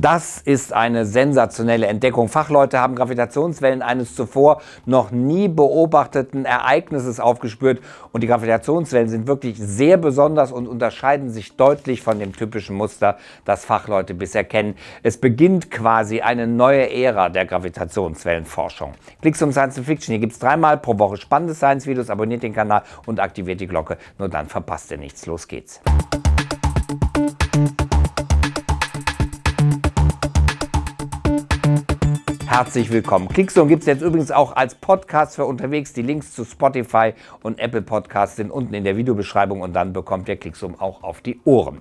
Das ist eine sensationelle Entdeckung. Fachleute haben Gravitationswellen eines zuvor noch nie beobachteten Ereignisses aufgespürt und die Gravitationswellen sind wirklich sehr besonders und unterscheiden sich deutlich von dem typischen Muster, das Fachleute bisher kennen. Es beginnt quasi eine neue Ära der Gravitationswellenforschung. Klicks zum Science Fiction. Hier gibt es dreimal pro Woche spannende Science-Videos. Abonniert den Kanal und aktiviert die Glocke. Nur dann verpasst ihr nichts. Los geht's. herzlich willkommen. Klickzone gibt es jetzt übrigens auch als Podcast für unterwegs. Die Links zu Spotify und Apple Podcasts sind unten in der Videobeschreibung und dann bekommt ihr Klicksum auch auf die Ohren.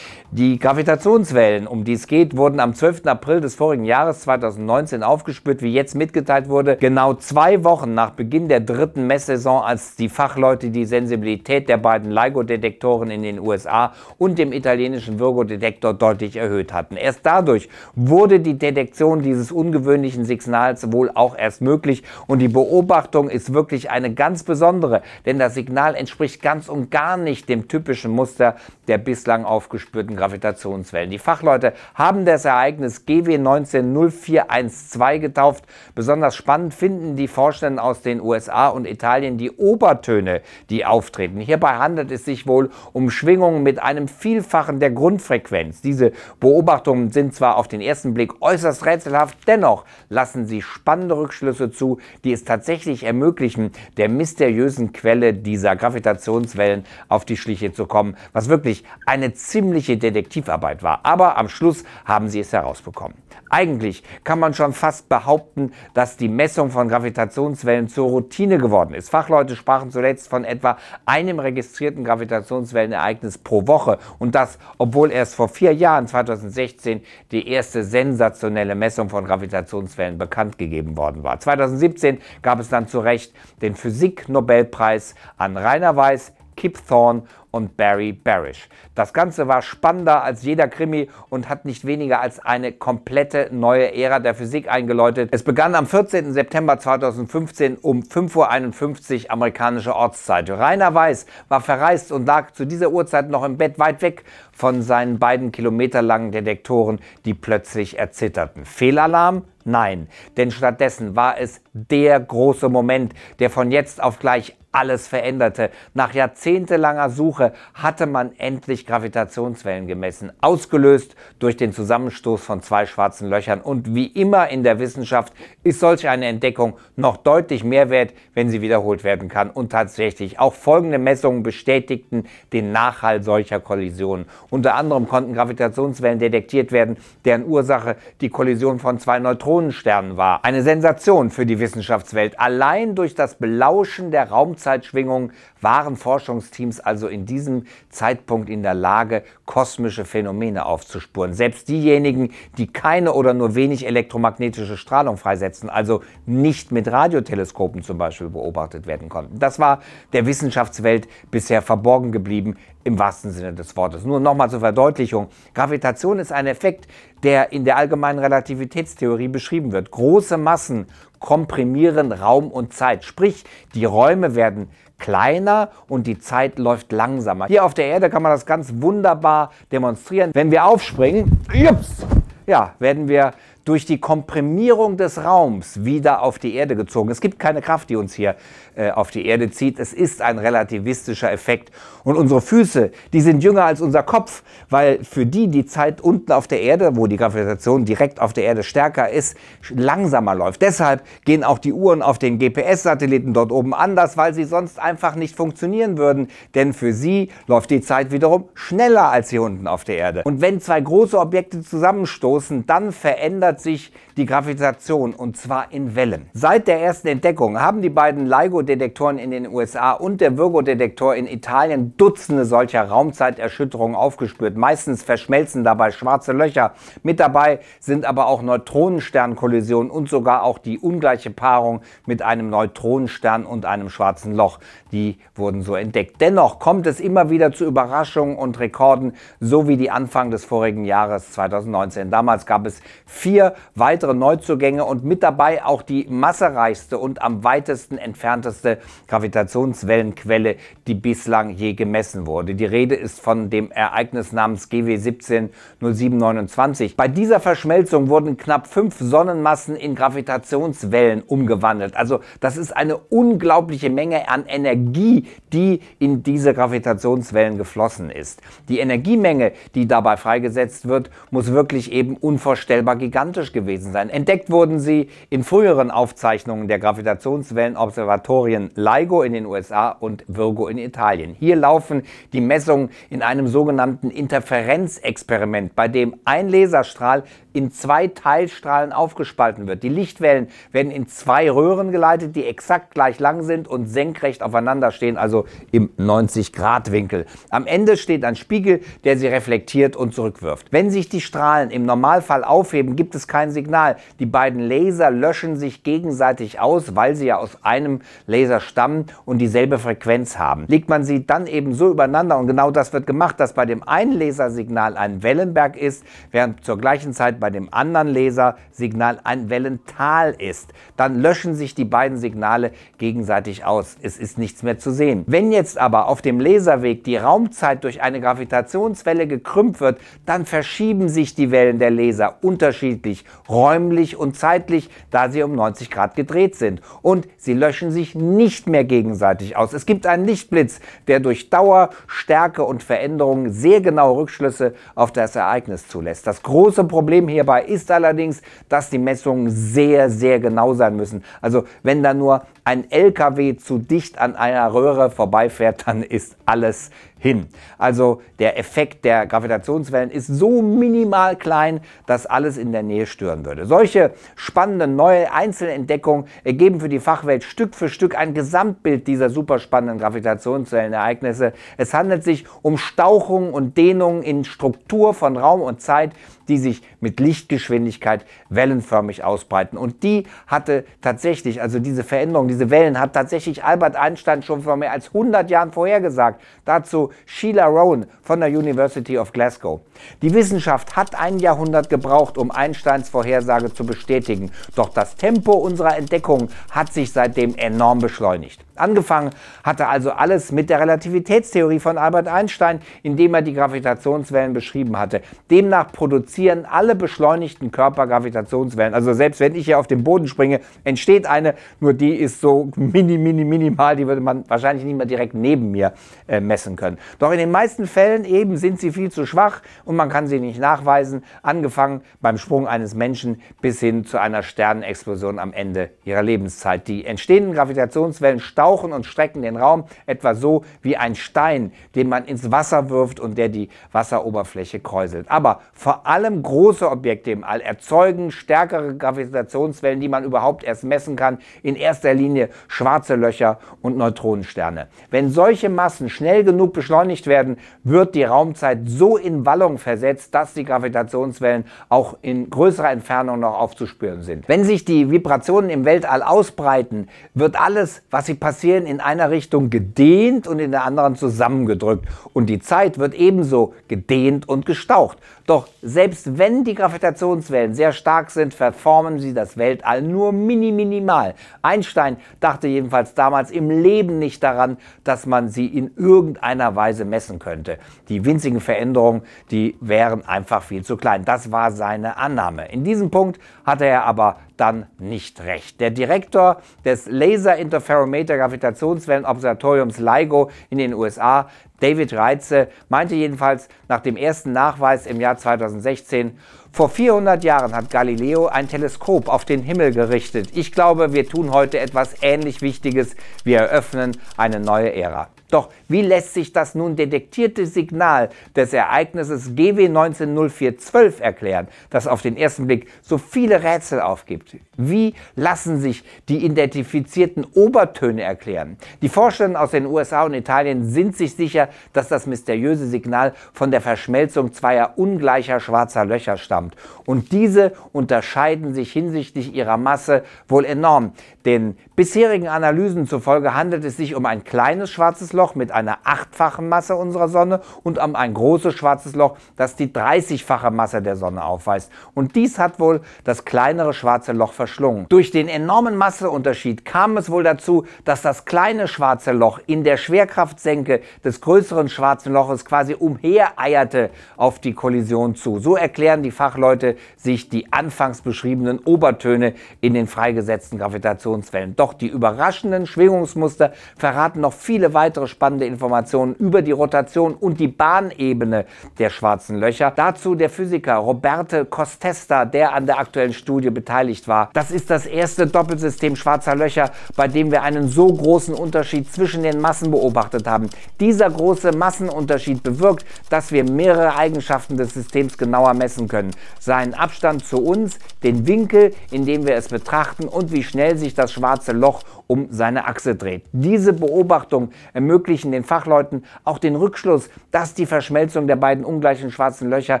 Die Gravitationswellen, um die es geht, wurden am 12. April des vorigen Jahres 2019 aufgespürt, wie jetzt mitgeteilt wurde, genau zwei Wochen nach Beginn der dritten Messsaison, als die Fachleute die Sensibilität der beiden LIGO-Detektoren in den USA und dem italienischen Virgo-Detektor deutlich erhöht hatten. Erst dadurch wurde die Detektion dieses ungewöhnlichen Signals Signals wohl auch erst möglich. Und die Beobachtung ist wirklich eine ganz besondere, denn das Signal entspricht ganz und gar nicht dem typischen Muster, der bislang aufgespürten Gravitationswellen. Die Fachleute haben das Ereignis GW 190412 getauft. Besonders spannend finden die Forschenden aus den USA und Italien die Obertöne, die auftreten. Hierbei handelt es sich wohl um Schwingungen mit einem Vielfachen der Grundfrequenz. Diese Beobachtungen sind zwar auf den ersten Blick äußerst rätselhaft, dennoch lassen sie spannende Rückschlüsse zu, die es tatsächlich ermöglichen, der mysteriösen Quelle dieser Gravitationswellen auf die Schliche zu kommen, was wirklich wirklich eine ziemliche Detektivarbeit war. Aber am Schluss haben sie es herausbekommen. Eigentlich kann man schon fast behaupten, dass die Messung von Gravitationswellen zur Routine geworden ist. Fachleute sprachen zuletzt von etwa einem registrierten Gravitationswellenereignis pro Woche. Und das, obwohl erst vor vier Jahren, 2016, die erste sensationelle Messung von Gravitationswellen bekannt gegeben worden war. 2017 gab es dann zu Recht den Physiknobelpreis an Rainer Weiß, Kip Thorne und Barry Barish. Das Ganze war spannender als jeder Krimi und hat nicht weniger als eine komplette neue Ära der Physik eingeläutet. Es begann am 14. September 2015 um 5.51 Uhr amerikanische Ortszeit. Rainer Weiß war verreist und lag zu dieser Uhrzeit noch im Bett weit weg von seinen beiden kilometerlangen Detektoren, die plötzlich erzitterten. Fehlalarm? Nein, denn stattdessen war es der große Moment, der von jetzt auf gleich alles veränderte. Nach jahrzehntelanger Suche Jahre hatte man endlich Gravitationswellen gemessen, ausgelöst durch den Zusammenstoß von zwei schwarzen Löchern. Und wie immer in der Wissenschaft ist solch eine Entdeckung noch deutlich mehr wert, wenn sie wiederholt werden kann. Und tatsächlich, auch folgende Messungen bestätigten den Nachhall solcher Kollisionen. Unter anderem konnten Gravitationswellen detektiert werden, deren Ursache die Kollision von zwei Neutronensternen war. Eine Sensation für die Wissenschaftswelt. Allein durch das Belauschen der Raumzeitschwingungen waren Forschungsteams also in diesem diesem Zeitpunkt in der Lage, kosmische Phänomene aufzuspuren. Selbst diejenigen, die keine oder nur wenig elektromagnetische Strahlung freisetzen, also nicht mit Radioteleskopen zum Beispiel beobachtet werden konnten. Das war der Wissenschaftswelt bisher verborgen geblieben, im wahrsten Sinne des Wortes. Nur nochmal zur Verdeutlichung. Gravitation ist ein Effekt, der in der allgemeinen Relativitätstheorie beschrieben wird. Große Massen komprimieren Raum und Zeit. Sprich, die Räume werden kleiner und die Zeit läuft langsamer. Hier auf der Erde kann man das ganz wunderbar demonstrieren. Wenn wir aufspringen, jups, ja, werden wir durch die Komprimierung des Raums wieder auf die Erde gezogen. Es gibt keine Kraft, die uns hier äh, auf die Erde zieht. Es ist ein relativistischer Effekt. Und unsere Füße, die sind jünger als unser Kopf, weil für die die Zeit unten auf der Erde, wo die Gravitation direkt auf der Erde stärker ist, langsamer läuft. Deshalb gehen auch die Uhren auf den GPS-Satelliten dort oben anders, weil sie sonst einfach nicht funktionieren würden. Denn für sie läuft die Zeit wiederum schneller als hier unten auf der Erde. Und wenn zwei große Objekte zusammenstoßen, dann verändert verändert sich die Gravitation und zwar in Wellen. Seit der ersten Entdeckung haben die beiden LIGO-Detektoren in den USA und der Virgo-Detektor in Italien Dutzende solcher Raumzeiterschütterungen aufgespürt. Meistens verschmelzen dabei schwarze Löcher. Mit dabei sind aber auch Neutronensternkollisionen und sogar auch die ungleiche Paarung mit einem Neutronenstern und einem schwarzen Loch. Die wurden so entdeckt. Dennoch kommt es immer wieder zu Überraschungen und Rekorden, so wie die Anfang des vorigen Jahres 2019. Damals gab es vier weitere Neuzugänge und mit dabei auch die massereichste und am weitesten entfernteste Gravitationswellenquelle, die bislang je gemessen wurde. Die Rede ist von dem Ereignis namens GW 170729. Bei dieser Verschmelzung wurden knapp fünf Sonnenmassen in Gravitationswellen umgewandelt. Also das ist eine unglaubliche Menge an Energie, die in diese Gravitationswellen geflossen ist. Die Energiemenge, die dabei freigesetzt wird, muss wirklich eben unvorstellbar gigantisch identisch gewesen sein. Entdeckt wurden sie in früheren Aufzeichnungen der Gravitationswellenobservatorien LIGO in den USA und Virgo in Italien. Hier laufen die Messungen in einem sogenannten Interferenzexperiment, bei dem ein Laserstrahl in zwei Teilstrahlen aufgespalten wird. Die Lichtwellen werden in zwei Röhren geleitet, die exakt gleich lang sind und senkrecht aufeinander stehen, also im 90-Grad-Winkel. Am Ende steht ein Spiegel, der sie reflektiert und zurückwirft. Wenn sich die Strahlen im Normalfall aufheben, gibt es es kein Signal. Die beiden Laser löschen sich gegenseitig aus, weil sie ja aus einem Laser stammen und dieselbe Frequenz haben. Legt man sie dann eben so übereinander und genau das wird gemacht, dass bei dem einen Lasersignal ein Wellenberg ist, während zur gleichen Zeit bei dem anderen Lasersignal ein Wellental ist. Dann löschen sich die beiden Signale gegenseitig aus. Es ist nichts mehr zu sehen. Wenn jetzt aber auf dem Laserweg die Raumzeit durch eine Gravitationswelle gekrümmt wird, dann verschieben sich die Wellen der Laser unterschiedlich unterschiedlich, räumlich und zeitlich, da sie um 90 Grad gedreht sind. Und sie löschen sich nicht mehr gegenseitig aus. Es gibt einen Lichtblitz, der durch Dauer, Stärke und Veränderung sehr genaue Rückschlüsse auf das Ereignis zulässt. Das große Problem hierbei ist allerdings, dass die Messungen sehr, sehr genau sein müssen. Also wenn da nur ein LKW zu dicht an einer Röhre vorbeifährt, dann ist alles hin. Also der Effekt der Gravitationswellen ist so minimal klein, dass alles in der Nähe stören würde. Solche spannenden neue Einzelentdeckungen ergeben für die Fachwelt Stück für Stück ein Gesamtbild dieser superspannenden Gravitationswellenereignisse. Es handelt sich um Stauchungen und Dehnungen in Struktur von Raum und Zeit, die sich mit Lichtgeschwindigkeit wellenförmig ausbreiten. Und die hatte tatsächlich, also diese Veränderung, diese Wellen hat tatsächlich Albert Einstein schon vor mehr als 100 Jahren vorhergesagt. Dazu Sheila Rowan von der University of Glasgow. Die Wissenschaft hat ein Jahrhundert gebraucht, um Einsteins Vorhersage zu bestätigen. Doch das Tempo unserer Entdeckung hat sich seitdem enorm beschleunigt. Angefangen hatte also alles mit der Relativitätstheorie von Albert Einstein, indem er die Gravitationswellen beschrieben hatte. Demnach produzieren alle beschleunigten Körper Gravitationswellen. Also selbst wenn ich hier auf den Boden springe, entsteht eine, nur die ist so mini, mini, minimal, die würde man wahrscheinlich nicht mehr direkt neben mir äh, messen können können. Doch in den meisten Fällen eben sind sie viel zu schwach und man kann sie nicht nachweisen, angefangen beim Sprung eines Menschen bis hin zu einer Sternenexplosion am Ende ihrer Lebenszeit. Die entstehenden Gravitationswellen stauchen und strecken den Raum etwa so wie ein Stein, den man ins Wasser wirft und der die Wasseroberfläche kräuselt. Aber vor allem große Objekte im All erzeugen stärkere Gravitationswellen, die man überhaupt erst messen kann. In erster Linie schwarze Löcher und Neutronensterne. Wenn solche Massen schnell genug beschleunigt werden, wird die Raumzeit so in Wallung versetzt, dass die Gravitationswellen auch in größerer Entfernung noch aufzuspüren sind. Wenn sich die Vibrationen im Weltall ausbreiten, wird alles, was sie passieren, in einer Richtung gedehnt und in der anderen zusammengedrückt. Und die Zeit wird ebenso gedehnt und gestaucht. Doch selbst wenn die Gravitationswellen sehr stark sind, verformen sie das Weltall nur mini minimal. Einstein dachte jedenfalls damals im Leben nicht daran, dass man sie in irgendeiner Weise messen könnte. Die winzigen Veränderungen, die wären einfach viel zu klein. Das war seine Annahme. In diesem Punkt hatte er aber dann nicht recht. Der Direktor des Laser Interferometer Gravitationswellen Observatoriums LIGO in den USA, David Reitze, meinte jedenfalls nach dem ersten Nachweis im Jahr 2016, vor 400 Jahren hat Galileo ein Teleskop auf den Himmel gerichtet. Ich glaube, wir tun heute etwas ähnlich Wichtiges. Wir eröffnen eine neue Ära. Doch wie lässt sich das nun detektierte Signal des Ereignisses GW 190412 erklären, das auf den ersten Blick so viele Rätsel aufgibt? Wie lassen sich die identifizierten Obertöne erklären? Die Forschenden aus den USA und Italien sind sich sicher, dass das mysteriöse Signal von der Verschmelzung zweier ungleicher schwarzer Löcher stammt. Und diese unterscheiden sich hinsichtlich ihrer Masse wohl enorm. Denn Bisherigen Analysen zufolge handelt es sich um ein kleines schwarzes Loch mit einer achtfachen Masse unserer Sonne und um ein großes schwarzes Loch, das die 30-fache Masse der Sonne aufweist. Und dies hat wohl das kleinere schwarze Loch verschlungen. Durch den enormen Masseunterschied kam es wohl dazu, dass das kleine schwarze Loch in der Schwerkraftsenke des größeren schwarzen Loches quasi umhereierte auf die Kollision zu. So erklären die Fachleute sich die anfangs beschriebenen Obertöne in den freigesetzten Gravitationswellen. Doch doch die überraschenden Schwingungsmuster verraten noch viele weitere spannende Informationen über die Rotation und die Bahnebene der schwarzen Löcher. Dazu der Physiker Roberto Costesta, der an der aktuellen Studie beteiligt war. Das ist das erste Doppelsystem schwarzer Löcher, bei dem wir einen so großen Unterschied zwischen den Massen beobachtet haben. Dieser große Massenunterschied bewirkt, dass wir mehrere Eigenschaften des Systems genauer messen können. Seinen Abstand zu uns, den Winkel, in dem wir es betrachten und wie schnell sich das schwarze Loch um seine Achse dreht. Diese Beobachtungen ermöglichen den Fachleuten auch den Rückschluss, dass die Verschmelzung der beiden ungleichen schwarzen Löcher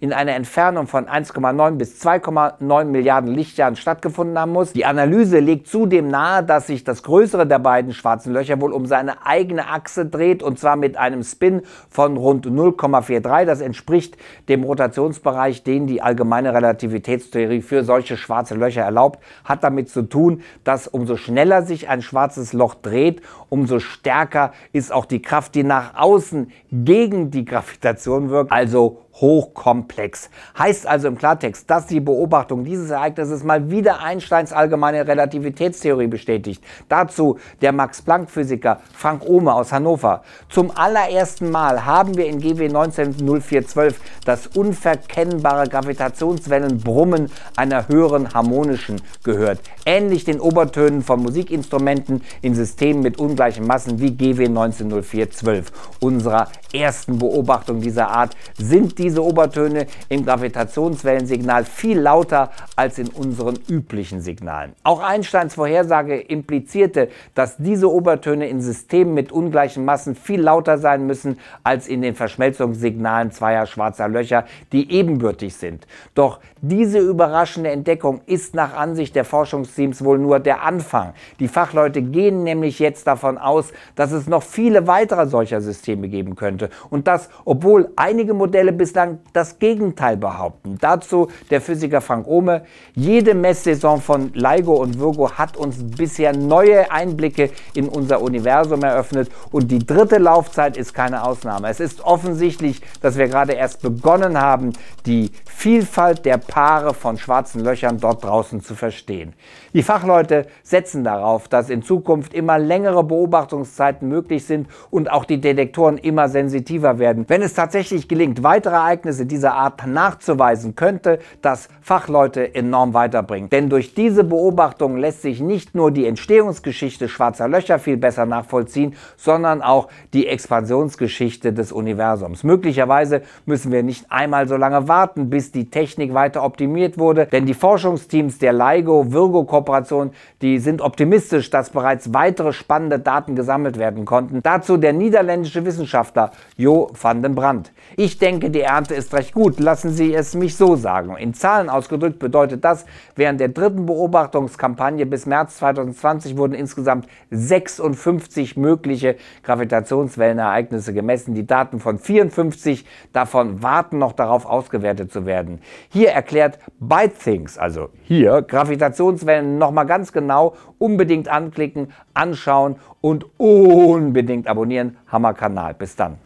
in einer Entfernung von 1,9 bis 2,9 Milliarden Lichtjahren stattgefunden haben muss. Die Analyse legt zudem nahe, dass sich das größere der beiden schwarzen Löcher wohl um seine eigene Achse dreht und zwar mit einem Spin von rund 0,43. Das entspricht dem Rotationsbereich, den die allgemeine Relativitätstheorie für solche schwarze Löcher erlaubt. Hat damit zu tun, dass umso schneller schneller sich ein schwarzes Loch dreht, umso stärker ist auch die Kraft, die nach außen gegen die Gravitation wirkt, also hochkomplex. Heißt also im Klartext, dass die Beobachtung dieses Ereignisses mal wieder Einsteins allgemeine Relativitätstheorie bestätigt. Dazu der Max-Planck-Physiker Frank Ohme aus Hannover. Zum allerersten Mal haben wir in GW 190412 das unverkennbare Gravitationswellenbrummen einer höheren harmonischen gehört. Ähnlich den Obertönen von Musikinstrumenten in Systemen mit ungleichen Massen wie GW 190412. Unserer ersten Beobachtung dieser Art sind die diese Obertöne im Gravitationswellensignal viel lauter als in unseren üblichen Signalen. Auch Einsteins Vorhersage implizierte, dass diese Obertöne in Systemen mit ungleichen Massen viel lauter sein müssen als in den Verschmelzungssignalen zweier schwarzer Löcher, die ebenbürtig sind. Doch diese überraschende Entdeckung ist nach Ansicht der Forschungsteams wohl nur der Anfang. Die Fachleute gehen nämlich jetzt davon aus, dass es noch viele weitere solcher Systeme geben könnte und dass, obwohl einige Modelle bis bislang das Gegenteil behaupten. Dazu der Physiker Frank Ohme. Jede Messsaison von LIGO und Virgo hat uns bisher neue Einblicke in unser Universum eröffnet und die dritte Laufzeit ist keine Ausnahme. Es ist offensichtlich, dass wir gerade erst begonnen haben, die Vielfalt der Paare von schwarzen Löchern dort draußen zu verstehen. Die Fachleute setzen darauf, dass in Zukunft immer längere Beobachtungszeiten möglich sind und auch die Detektoren immer sensitiver werden. Wenn es tatsächlich gelingt, weitere Ereignisse dieser Art nachzuweisen könnte, das Fachleute enorm weiterbringt. Denn durch diese Beobachtung lässt sich nicht nur die Entstehungsgeschichte schwarzer Löcher viel besser nachvollziehen, sondern auch die Expansionsgeschichte des Universums. Möglicherweise müssen wir nicht einmal so lange warten, bis die Technik weiter optimiert wurde, denn die Forschungsteams der LIGO-Virgo-Kooperation, die sind optimistisch, dass bereits weitere spannende Daten gesammelt werden konnten. Dazu der niederländische Wissenschaftler Jo van den Brandt. Ich denke, die Ernte ist recht gut, lassen Sie es mich so sagen. In Zahlen ausgedrückt bedeutet das, während der dritten Beobachtungskampagne bis März 2020 wurden insgesamt 56 mögliche Gravitationswellenereignisse gemessen. Die Daten von 54 davon warten noch darauf, ausgewertet zu werden. Hier erklärt ByteThings, also hier, Gravitationswellen nochmal ganz genau, unbedingt anklicken, anschauen und unbedingt abonnieren. Hammerkanal. Bis dann.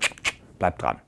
Bleibt dran.